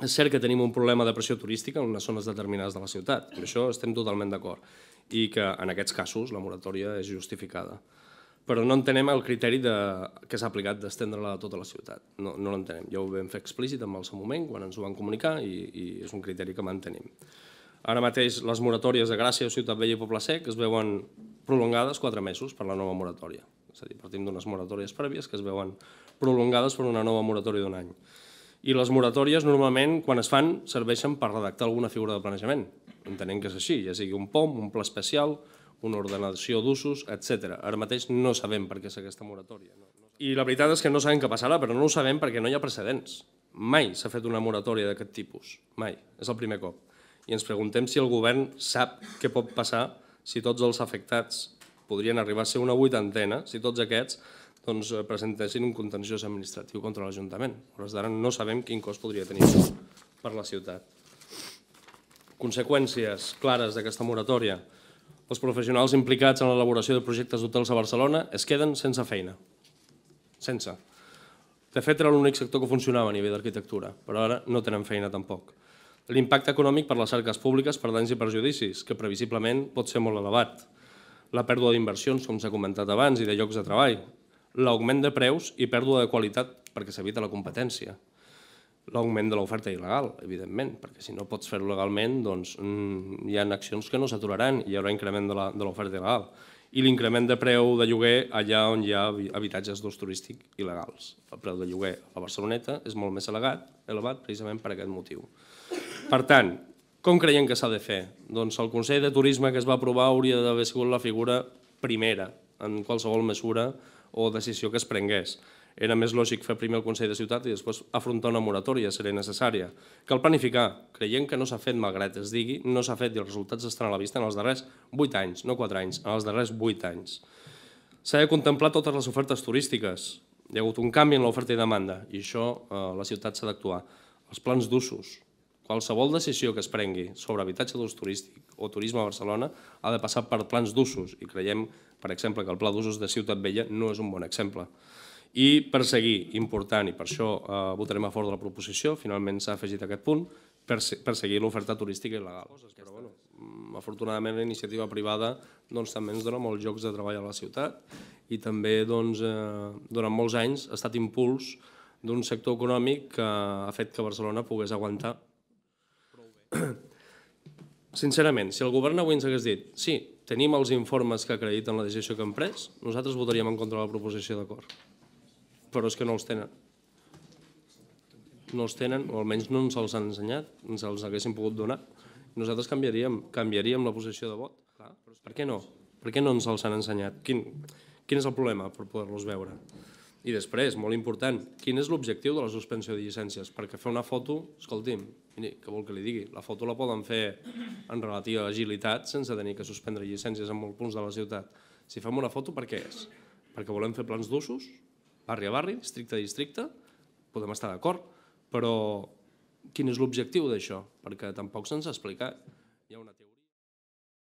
És cert que tenim un problema de pressió turística en unes zones determinades de la ciutat, i això estem totalment d'acord, i que en aquests casos la moratòria és justificada. Però no entenem el criteri de, que s'ha aplicat d'estendre-la a tota la ciutat. No, no l'entenem. Ja ho vam fer explícit en el seu moment, quan ens ho van comunicar, i, i és un criteri que mantenim. Ara mateix les moratòries de Gràcia, Ciutat Vella i Poble Sec es veuen prolongades 4 mesos per la nova moratòria. És a dir, partim d'unes moratòries prèvies que es veuen prolongades per una nova moratòria d'un any i les moratòries normalment, quan es fan, serveixen per redactar alguna figura de planejament. Entenem que és així, ja sigui un POM, un pla especial, una ordenació d'usos, etc. Ara mateix no sabem per què és aquesta moratòria. I la veritat és que no sabem què passarà, però no ho sabem perquè no hi ha precedents. Mai s'ha fet una moratòria d'aquest tipus, mai. És el primer cop. I ens preguntem si el govern sap què pot passar si tots els afectats podrien arribar a ser una vuitantena, si tots aquests doncs, eh, presentessin un contenciós administratiu contra l'Ajuntament. Hores d'ara no sabem quin cost podria tenir per la ciutat. Conseqüències clares d'aquesta moratòria. Els professionals implicats en l'elaboració de projectes d'hotels a Barcelona es queden sense feina. Sense. De fet, era l'únic sector que funcionava a nivell d'arquitectura, però ara no tenen feina tampoc. L'impacte econòmic per les cerques públiques per danys i perjudicis, que previsiblement pot ser molt elevat. La pèrdua d'inversions, com s'ha comentat abans, i de llocs de treball, l'augment de preus i pèrdua de qualitat perquè s'evita la competència. L'augment de l'oferta il·legal, evidentment, perquè si no pots fer-ho legalment doncs, mm, hi ha accions que no s'aturaran, hi haurà increment de l'oferta il·legal i l'increment de preu de lloguer allà on hi ha habitatges d'ús turístic il·legals. El preu de lloguer a la Barceloneta és molt més elevat, elevat precisament per aquest motiu. Per tant, com creiem que s'ha de fer? Doncs el Consell de Turisme que es va aprovar hauria d'haver sigut la figura primera, en qualsevol mesura, o decisió que es prengués. Era més lògic fer primer el Consell de Ciutat i després afrontar una moratòria, seria necessària. Cal planificar. Creiem que no s'ha fet, malgrat es digui, no s'ha fet i els resultats estan a la vista en els darrers 8 anys, no 4 anys, en els darrers 8 anys. S'ha de contemplar totes les ofertes turístiques. Hi ha hagut un canvi en l'oferta i demanda i això eh, la ciutat s'ha d'actuar. Els plans d'usos, Qualsevol decisió que es prengui sobre habitatge d'ús turístic o turisme a Barcelona ha de passar per plans d'usos i creiem, per exemple, que el pla d'usos de Ciutat Vella no és un bon exemple. I per seguir, important, i per això eh, votarem a favor de la proposició, finalment s'ha afegit aquest punt, per, seguir l'oferta turística il·legal. Però, bueno, mm, afortunadament la iniciativa privada doncs, també ens dona molts llocs de treball a la ciutat i també doncs, eh, durant molts anys ha estat impuls d'un sector econòmic que ha fet que Barcelona pogués aguantar Sincerament, si el govern avui ens hagués dit sí, tenim els informes que acrediten la decisió que han pres, nosaltres votaríem en contra de la proposició d'acord. Però és que no els tenen. No els tenen, o almenys no ens els han ensenyat, ens els haguessin pogut donar. Nosaltres canviaríem, canviaríem la posició de vot. per què no? Per què no ens els han ensenyat? Quin, quin és el problema per poder-los veure? I després, molt important, quin és l'objectiu de la suspensió de llicències? Perquè fer una foto, escolti'm, que què vol que li digui? La foto la poden fer en relativa agilitat sense tenir que suspendre llicències en molts punts de la ciutat. Si fem una foto, per què és? Perquè volem fer plans d'usos, barri a barri, districte a districte, podem estar d'acord, però quin és l'objectiu d'això? Perquè tampoc se'ns ha explicat. Hi ha una teoria